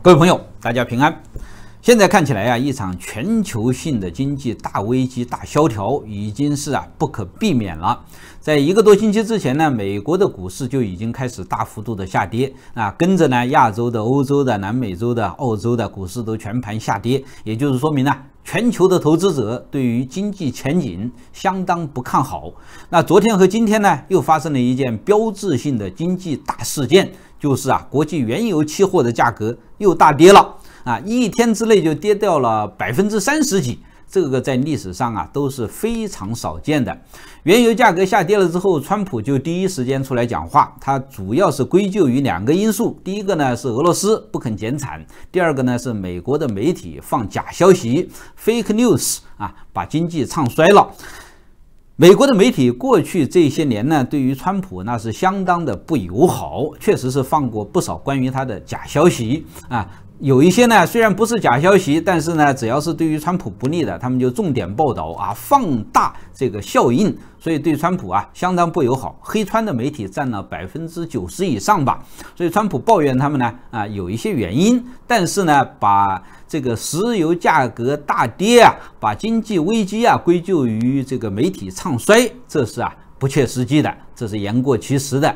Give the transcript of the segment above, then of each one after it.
各位朋友，大家平安。现在看起来啊，一场全球性的经济大危机、大萧条已经是啊不可避免了。在一个多星期之前呢，美国的股市就已经开始大幅度的下跌啊，跟着呢，亚洲的、欧洲的、南美洲的、澳洲的股市都全盘下跌。也就是说明呢，全球的投资者对于经济前景相当不看好。那昨天和今天呢，又发生了一件标志性的经济大事件。就是啊，国际原油期货的价格又大跌了啊！一天之内就跌掉了百分之三十几，这个在历史上啊都是非常少见的。原油价格下跌了之后，川普就第一时间出来讲话，他主要是归咎于两个因素：第一个呢是俄罗斯不肯减产，第二个呢是美国的媒体放假消息 （fake news） 啊，把经济唱衰了。美国的媒体过去这些年呢，对于川普那是相当的不友好，确实是放过不少关于他的假消息啊。有一些呢，虽然不是假消息，但是呢，只要是对于川普不利的，他们就重点报道啊，放大这个效应，所以对川普啊相当不友好。黑川的媒体占了百分之九十以上吧，所以川普抱怨他们呢，啊，有一些原因，但是呢，把这个石油价格大跌啊，把经济危机啊归咎于这个媒体唱衰，这是啊不切实际的，这是言过其实的。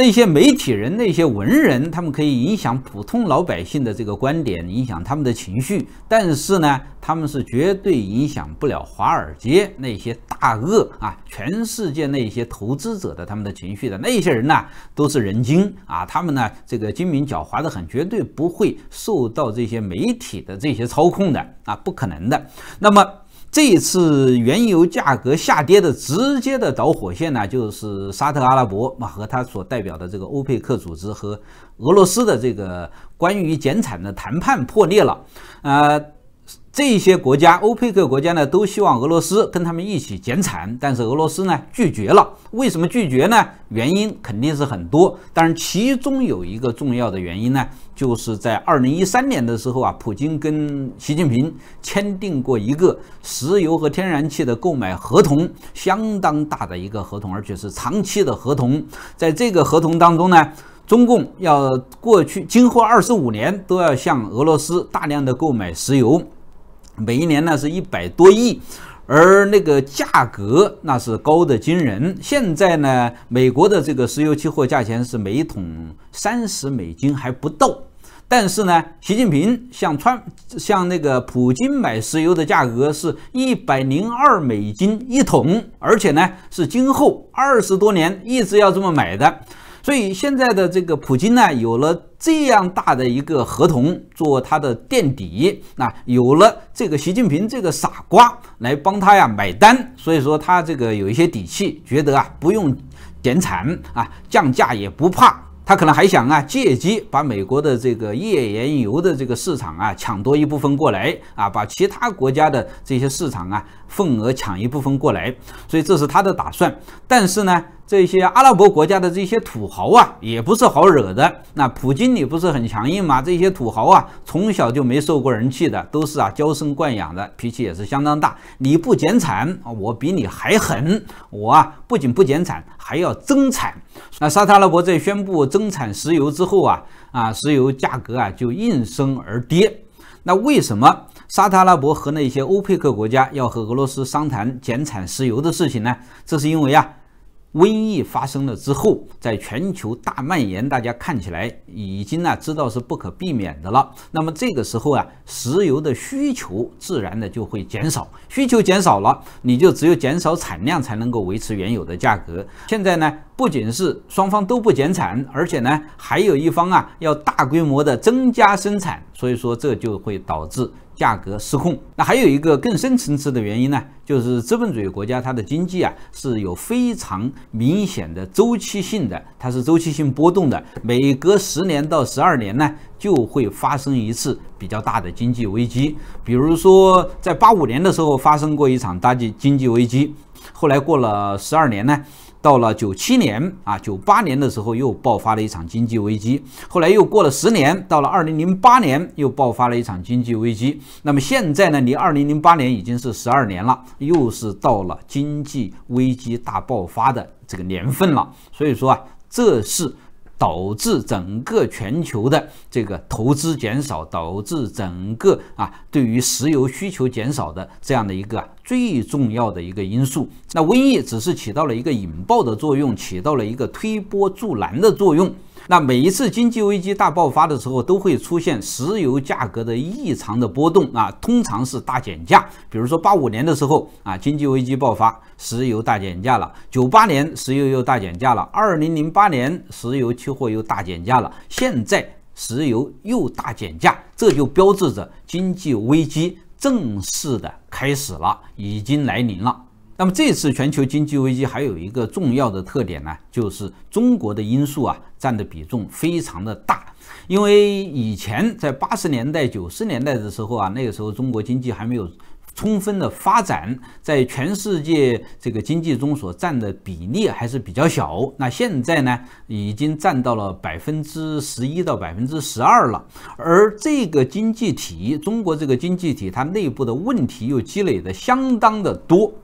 那些媒体人、那些文人，他们可以影响普通老百姓的这个观点，影响他们的情绪，但是呢，他们是绝对影响不了华尔街那些大鳄啊，全世界那些投资者的他们的情绪的。那些人呢，都是人精啊，他们呢，这个精明狡猾的很，绝对不会受到这些媒体的这些操控的啊，不可能的。那么。这一次原油价格下跌的直接的导火线呢，就是沙特阿拉伯嘛和他所代表的这个欧佩克组织和俄罗斯的这个关于减产的谈判破裂了。啊，这些国家欧佩克国家呢都希望俄罗斯跟他们一起减产，但是俄罗斯呢拒绝了。为什么拒绝呢？原因肯定是很多，但是其中有一个重要的原因呢。就是在二零一三年的时候啊，普京跟习近平签订过一个石油和天然气的购买合同，相当大的一个合同，而且是长期的合同。在这个合同当中呢，中共要过去今后二十五年都要向俄罗斯大量的购买石油，每一年呢是一百多亿，而那个价格那是高的惊人。现在呢，美国的这个石油期货价钱是每一桶三十美金还不到。但是呢，习近平向川向那个普京买石油的价格是一百零二美金一桶，而且呢是今后二十多年一直要这么买的。所以现在的这个普京呢，有了这样大的一个合同做他的垫底，那有了这个习近平这个傻瓜来帮他呀买单，所以说他这个有一些底气，觉得啊不用减产啊降价也不怕。他可能还想啊，借机把美国的这个页岩油的这个市场啊，抢多一部分过来啊，把其他国家的这些市场啊份额抢一部分过来，所以这是他的打算。但是呢。这些阿拉伯国家的这些土豪啊，也不是好惹的。那普京你不是很强硬吗？这些土豪啊，从小就没受过人气的，都是啊娇生惯养的，脾气也是相当大。你不减产啊，我比你还狠。我啊，不仅不减产，还要增产。那沙特阿拉伯在宣布增产石油之后啊，啊，石油价格啊就应声而跌。那为什么沙特阿拉伯和那些欧佩克国家要和俄罗斯商谈减产石油的事情呢？这是因为啊。瘟疫发生了之后，在全球大蔓延，大家看起来已经啊知道是不可避免的了。那么这个时候啊，石油的需求自然的就会减少，需求减少了，你就只有减少产量才能够维持原有的价格。现在呢，不仅是双方都不减产，而且呢，还有一方啊要大规模的增加生产，所以说这就会导致。价格失控，那还有一个更深层次的原因呢，就是资本主义国家它的经济啊是有非常明显的周期性的，它是周期性波动的，每隔十年到十二年呢就会发生一次比较大的经济危机，比如说在八五年的时候发生过一场大经济危机，后来过了十二年呢。到了九七年啊，九八年的时候又爆发了一场经济危机，后来又过了十年，到了二零零八年又爆发了一场经济危机。那么现在呢，离二零零八年已经是十二年了，又是到了经济危机大爆发的这个年份了。所以说啊，这是。导致整个全球的这个投资减少，导致整个啊对于石油需求减少的这样的一个最重要的一个因素。那瘟疫只是起到了一个引爆的作用，起到了一个推波助澜的作用。那每一次经济危机大爆发的时候，都会出现石油价格的异常的波动啊，通常是大减价。比如说八五年的时候啊，经济危机爆发，石油大减价了；九八年石油又大减价了；二零零八年石油期货又大减价了。现在石油又大减价，这就标志着经济危机正式的开始了，已经来临了。那么这次全球经济危机还有一个重要的特点呢，就是中国的因素啊占的比重非常的大。因为以前在八十年代、九十年代的时候啊，那个时候中国经济还没有充分的发展，在全世界这个经济中所占的比例还是比较小。那现在呢，已经占到了百分之十一到百分之十二了。而这个经济体，中国这个经济体，它内部的问题又积累的相当的多。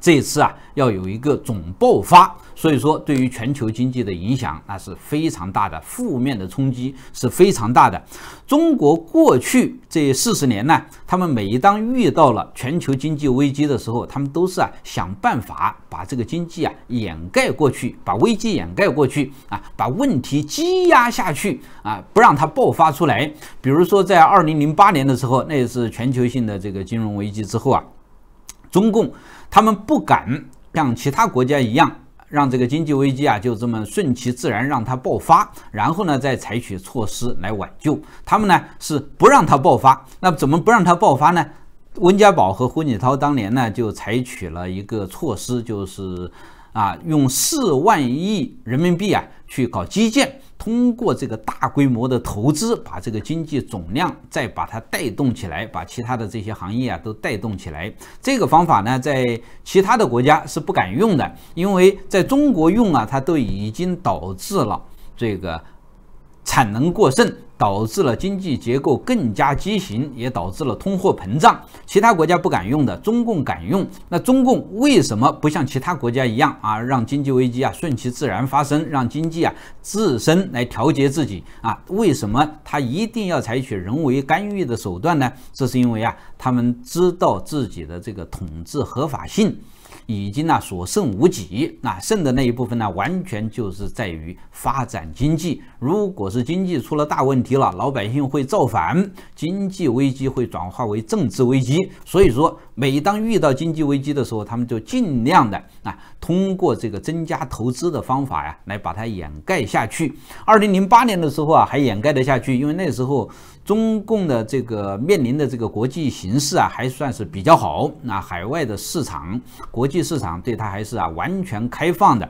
这次啊，要有一个总爆发，所以说对于全球经济的影响，那是非常大的，负面的冲击是非常大的。中国过去这四十年呢，他们每当遇到了全球经济危机的时候，他们都是啊想办法把这个经济啊掩盖过去，把危机掩盖过去啊，把问题积压下去啊，不让它爆发出来。比如说在二零零八年的时候，那也是全球性的这个金融危机之后啊，中共。他们不敢像其他国家一样，让这个经济危机啊就这么顺其自然让它爆发，然后呢再采取措施来挽救。他们呢是不让它爆发，那怎么不让它爆发呢？温家宝和胡锦涛当年呢就采取了一个措施，就是啊用四万亿人民币啊去搞基建。通过这个大规模的投资，把这个经济总量再把它带动起来，把其他的这些行业啊都带动起来。这个方法呢，在其他的国家是不敢用的，因为在中国用啊，它都已经导致了这个。产能过剩导致了经济结构更加畸形，也导致了通货膨胀。其他国家不敢用的，中共敢用。那中共为什么不像其他国家一样啊，让经济危机啊顺其自然发生，让经济啊自身来调节自己啊？为什么他一定要采取人为干预的手段呢？这是因为啊，他们知道自己的这个统治合法性。已经呢，所剩无几。那剩的那一部分呢，完全就是在于发展经济。如果是经济出了大问题了，老百姓会造反，经济危机会转化为政治危机。所以说。每当遇到经济危机的时候，他们就尽量的啊，通过这个增加投资的方法呀，来把它掩盖下去。二零零八年的时候啊，还掩盖得下去，因为那时候中共的这个面临的这个国际形势啊，还算是比较好。那海外的市场、国际市场对它还是啊完全开放的，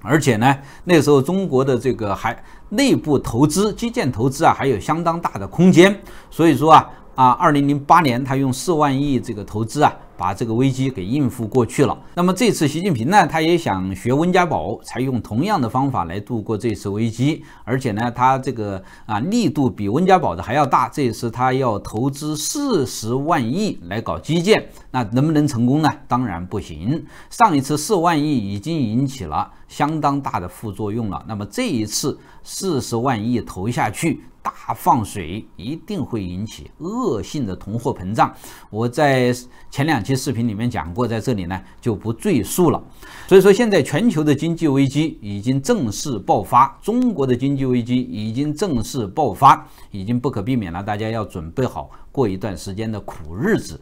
而且呢，那时候中国的这个还内部投资、基建投资啊，还有相当大的空间。所以说啊。啊，二零零八年他用四万亿这个投资啊，把这个危机给应付过去了。那么这次习近平呢，他也想学温家宝，采用同样的方法来度过这次危机。而且呢，他这个啊力度比温家宝的还要大。这次他要投资四十万亿来搞基建，那能不能成功呢？当然不行。上一次四万亿已经引起了相当大的副作用了。那么这一次四十万亿投下去。大放水一定会引起恶性的通货膨胀。我在前两期视频里面讲过，在这里呢就不赘述了。所以说，现在全球的经济危机已经正式爆发，中国的经济危机已经正式爆发，已经不可避免了。大家要准备好过一段时间的苦日子。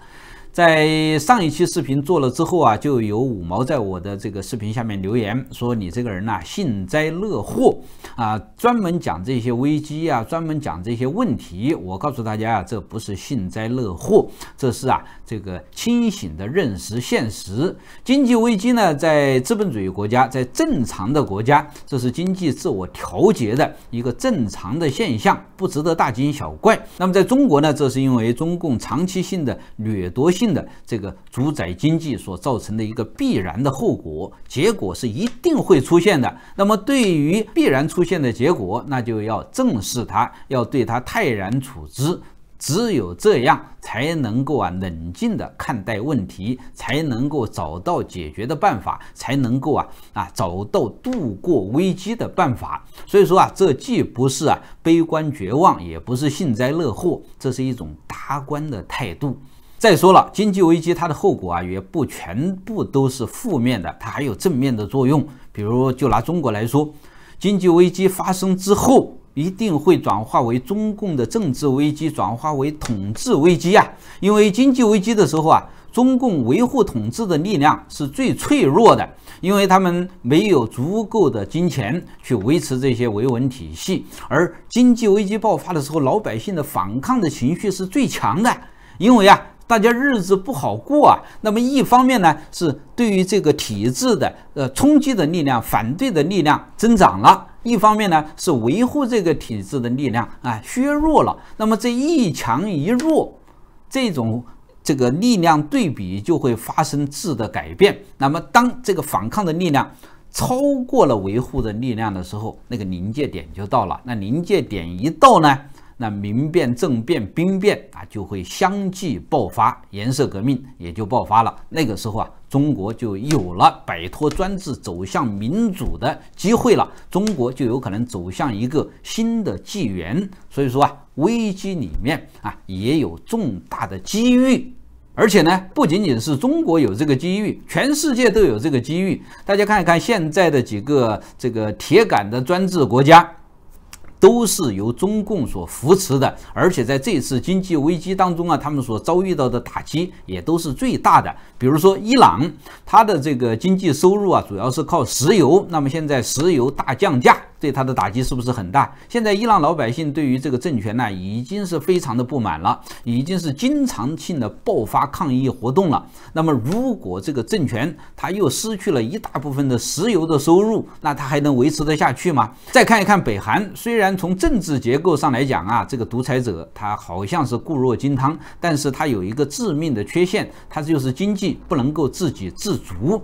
在上一期视频做了之后啊，就有五毛在我的这个视频下面留言说：“你这个人呐，幸灾乐祸啊，专门讲这些危机啊，专门讲这些问题。”我告诉大家啊，这不是幸灾乐祸，这是啊。这个清醒的认识现实，经济危机呢，在资本主义国家，在正常的国家，这是经济自我调节的一个正常的现象，不值得大惊小怪。那么，在中国呢，这是因为中共长期性的掠夺性的这个主宰经济所造成的一个必然的后果，结果是一定会出现的。那么，对于必然出现的结果，那就要正视它，要对它泰然处之。只有这样才能够啊冷静地看待问题，才能够找到解决的办法，才能够啊啊找到度过危机的办法。所以说啊，这既不是啊悲观绝望，也不是幸灾乐祸，这是一种达观的态度。再说了，经济危机它的后果啊也不全部都是负面的，它还有正面的作用。比如就拿中国来说，经济危机发生之后。一定会转化为中共的政治危机，转化为统治危机呀！因为经济危机的时候啊，中共维护统治的力量是最脆弱的，因为他们没有足够的金钱去维持这些维稳体系。而经济危机爆发的时候，老百姓的反抗的情绪是最强的，因为啊，大家日子不好过啊。那么一方面呢，是对于这个体制的呃冲击的力量、反对的力量增长了。一方面呢是维护这个体制的力量啊，削弱了，那么这一强一弱，这种这个力量对比就会发生质的改变。那么当这个反抗的力量超过了维护的力量的时候，那个临界点就到了。那临界点一到呢，那民变、政变、兵变啊，就会相继爆发，颜色革命也就爆发了。那个时候啊。中国就有了摆脱专制走向民主的机会了，中国就有可能走向一个新的纪元。所以说啊，危机里面啊也有重大的机遇，而且呢，不仅仅是中国有这个机遇，全世界都有这个机遇。大家看一看现在的几个这个铁杆的专制国家。都是由中共所扶持的，而且在这次经济危机当中啊，他们所遭遇到的打击也都是最大的。比如说伊朗，它的这个经济收入啊，主要是靠石油，那么现在石油大降价。对他的打击是不是很大？现在伊朗老百姓对于这个政权呢，已经是非常的不满了，已经是经常性的爆发抗议活动了。那么，如果这个政权他又失去了一大部分的石油的收入，那他还能维持得下去吗？再看一看北韩，虽然从政治结构上来讲啊，这个独裁者他好像是固若金汤，但是他有一个致命的缺陷，他就是经济不能够自给自足。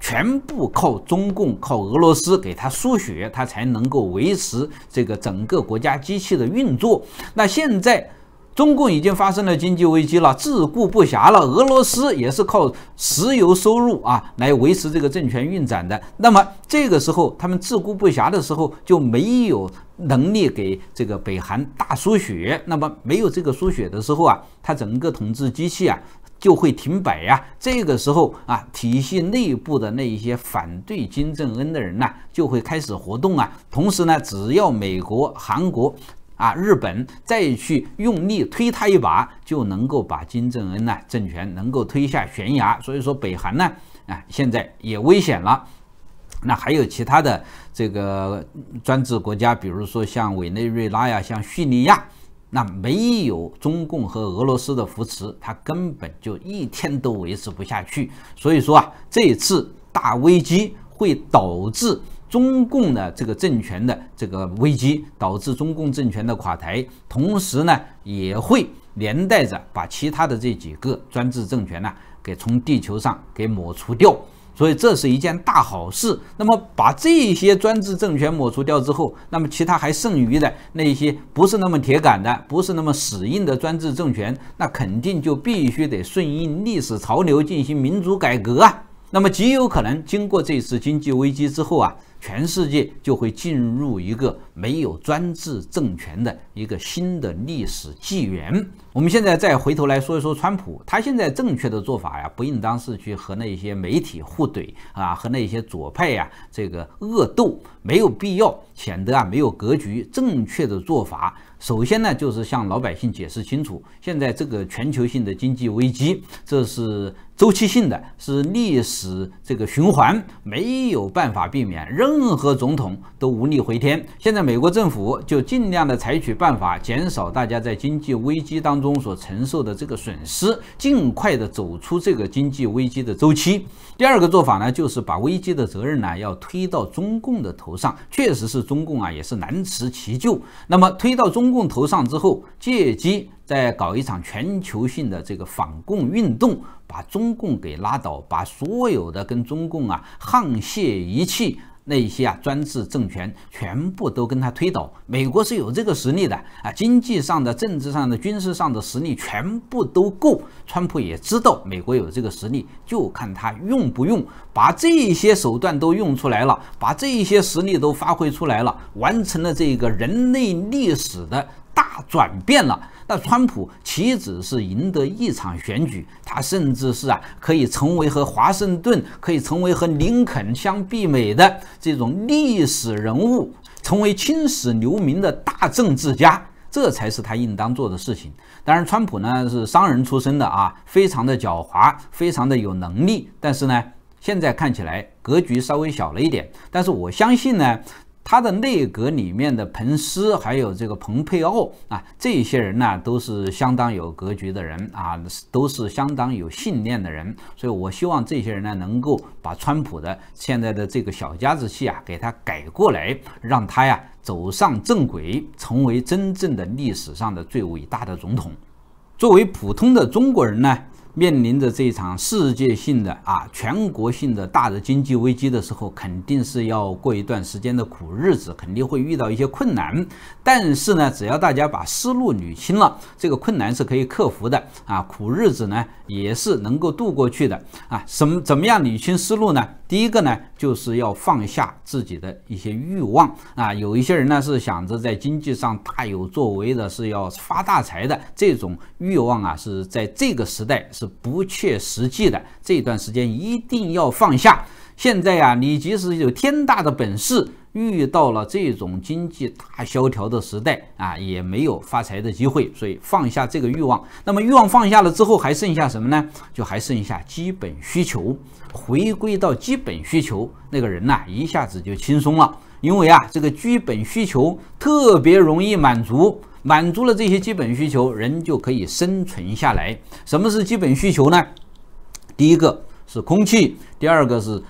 全部靠中共靠俄罗斯给他输血，他才能够维持这个整个国家机器的运作。那现在中共已经发生了经济危机了，自顾不暇了。俄罗斯也是靠石油收入啊来维持这个政权运转的。那么这个时候他们自顾不暇的时候，就没有能力给这个北韩大输血。那么没有这个输血的时候啊，他整个统治机器啊。就会停摆呀，这个时候啊，体系内部的那一些反对金正恩的人呢，就会开始活动啊。同时呢，只要美国、韩国啊、日本再去用力推他一把，就能够把金正恩呢政权能够推下悬崖。所以说，北韩呢啊现在也危险了。那还有其他的这个专制国家，比如说像委内瑞拉呀，像叙利亚。那没有中共和俄罗斯的扶持，它根本就一天都维持不下去。所以说啊，这次大危机会导致中共的这个政权的这个危机，导致中共政权的垮台，同时呢也会连带着把其他的这几个专制政权呢给从地球上给抹除掉。所以这是一件大好事。那么把这些专制政权抹除掉之后，那么其他还剩余的那些不是那么铁杆的、不是那么死硬的专制政权，那肯定就必须得顺应历史潮流进行民主改革啊。那么极有可能，经过这次经济危机之后啊，全世界就会进入一个没有专制政权的一个新的历史纪元。我们现在再回头来说一说川普，他现在正确的做法呀，不应当是去和那一些媒体互怼啊，和那一些左派呀这个恶斗，没有必要，显得啊没有格局。正确的做法，首先呢就是向老百姓解释清楚，现在这个全球性的经济危机，这是周期性的，是历史这个循环，没有办法避免，任何总统都无力回天。现在美国政府就尽量的采取办法，减少大家在经济危机当。中所承受的这个损失，尽快的走出这个经济危机的周期。第二个做法呢，就是把危机的责任呢要推到中共的头上，确实是中共啊也是难辞其咎。那么推到中共头上之后，借机再搞一场全球性的这个反共运动，把中共给拉倒，把所有的跟中共啊沆瀣一气。那一些啊，专制政权全部都跟他推倒。美国是有这个实力的啊，经济上的、政治上的、军事上的实力全部都够。川普也知道美国有这个实力，就看他用不用，把这些手段都用出来了，把这些实力都发挥出来了，完成了这个人类历史的。大转变了，那川普岂止是赢得一场选举，他甚至是啊，可以成为和华盛顿、可以成为和林肯相媲美的这种历史人物，成为青史留名的大政治家，这才是他应当做的事情。当然，川普呢是商人出身的啊，非常的狡猾，非常的有能力，但是呢，现在看起来格局稍微小了一点，但是我相信呢。他的内阁里面的彭斯，还有这个蓬佩奥啊，这些人呢，都是相当有格局的人啊，都是相当有信念的人，所以我希望这些人呢，能够把川普的现在的这个小家子气啊，给他改过来，让他呀走上正轨，成为真正的历史上的最伟大的总统。作为普通的中国人呢。面临着这一场世界性的啊全国性的大的经济危机的时候，肯定是要过一段时间的苦日子，肯定会遇到一些困难。但是呢，只要大家把思路捋清了，这个困难是可以克服的啊，苦日子呢也是能够度过去的啊。什么怎么样捋清思路呢？第一个呢，就是要放下自己的一些欲望啊。有一些人呢是想着在经济上大有作为的，是要发大财的，这种欲望啊是在这个时代。是不切实际的。这段时间一定要放下。现在呀，你即使有天大的本事，遇到了这种经济大萧条的时代啊，也没有发财的机会。所以放下这个欲望。那么欲望放下了之后，还剩下什么呢？就还剩下基本需求。回归到基本需求，那个人呐，一下子就轻松了。因为啊，这个基本需求特别容易满足。满足了这些基本需求，人就可以生存下来。什么是基本需求呢？第一个是空气，第二个是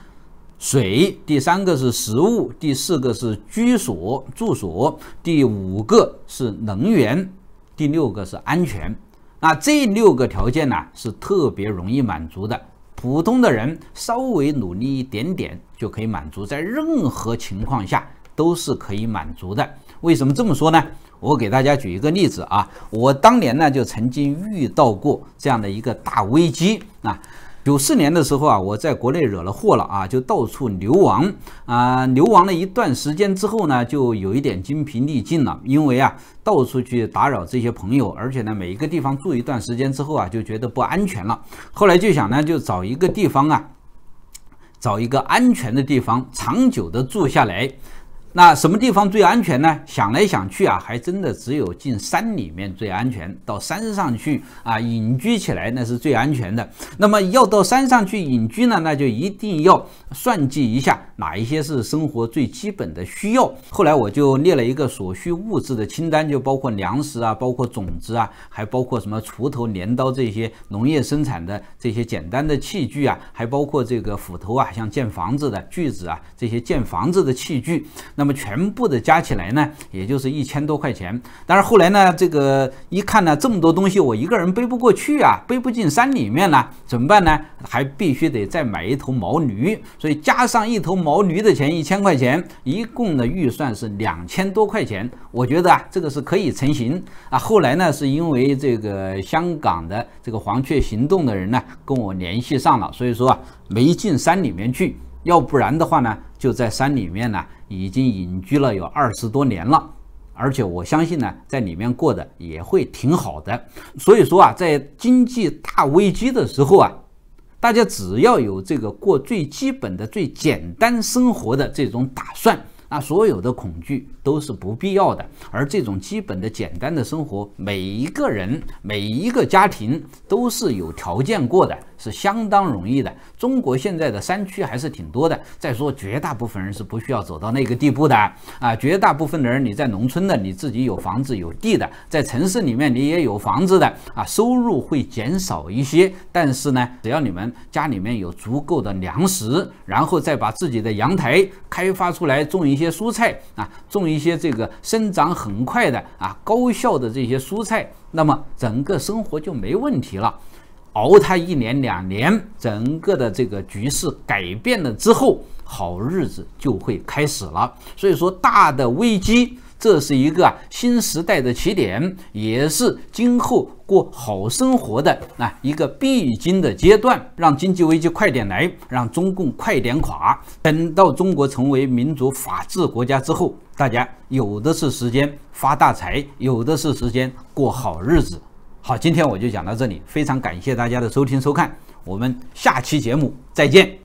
水，第三个是食物，第四个是居所住所，第五个是能源，第六个是安全。那这六个条件呢，是特别容易满足的。普通的人稍微努力一点点就可以满足，在任何情况下都是可以满足的。为什么这么说呢？我给大家举一个例子啊，我当年呢就曾经遇到过这样的一个大危机啊，九四年的时候啊，我在国内惹了祸了啊，就到处流亡啊，流亡了一段时间之后呢，就有一点精疲力尽了，因为啊，到处去打扰这些朋友，而且呢，每一个地方住一段时间之后啊，就觉得不安全了，后来就想呢，就找一个地方啊，找一个安全的地方，长久的住下来。那什么地方最安全呢？想来想去啊，还真的只有进山里面最安全。到山上去啊，隐居起来那是最安全的。那么要到山上去隐居呢，那就一定要算计一下哪一些是生活最基本的需要。后来我就列了一个所需物质的清单，就包括粮食啊，包括种子啊，还包括什么锄头、镰刀这些农业生产的这些简单的器具啊，还包括这个斧头啊，像建房子的锯子啊，这些建房子的器具。那么全部的加起来呢，也就是一千多块钱。但是后来呢，这个一看呢，这么多东西我一个人背不过去啊，背不进山里面呢，怎么办呢？还必须得再买一头毛驴。所以加上一头毛驴的钱，一千块钱，一共的预算是两千多块钱。我觉得啊，这个是可以成型啊。后来呢，是因为这个香港的这个黄雀行动的人呢，跟我联系上了，所以说啊，没进山里面去。要不然的话呢，就在山里面呢，已经隐居了有二十多年了，而且我相信呢，在里面过的也会挺好的。所以说啊，在经济大危机的时候啊，大家只要有这个过最基本的、最简单生活的这种打算，那所有的恐惧。都是不必要的，而这种基本的简单的生活，每一个人、每一个家庭都是有条件过的，是相当容易的。中国现在的山区还是挺多的。再说，绝大部分人是不需要走到那个地步的啊！绝大部分的人，你在农村的，你自己有房子有地的，在城市里面你也有房子的啊，收入会减少一些，但是呢，只要你们家里面有足够的粮食，然后再把自己的阳台开发出来种一些蔬菜啊，种。一些这个生长很快的啊，高效的这些蔬菜，那么整个生活就没问题了。熬它一年两年，整个的这个局势改变了之后，好日子就会开始了。所以说，大的危机。这是一个啊新时代的起点，也是今后过好生活的啊一个必经的阶段。让经济危机快点来，让中共快点垮。等到中国成为民主法治国家之后，大家有的是时间发大财，有的是时间过好日子。好，今天我就讲到这里，非常感谢大家的收听收看，我们下期节目再见。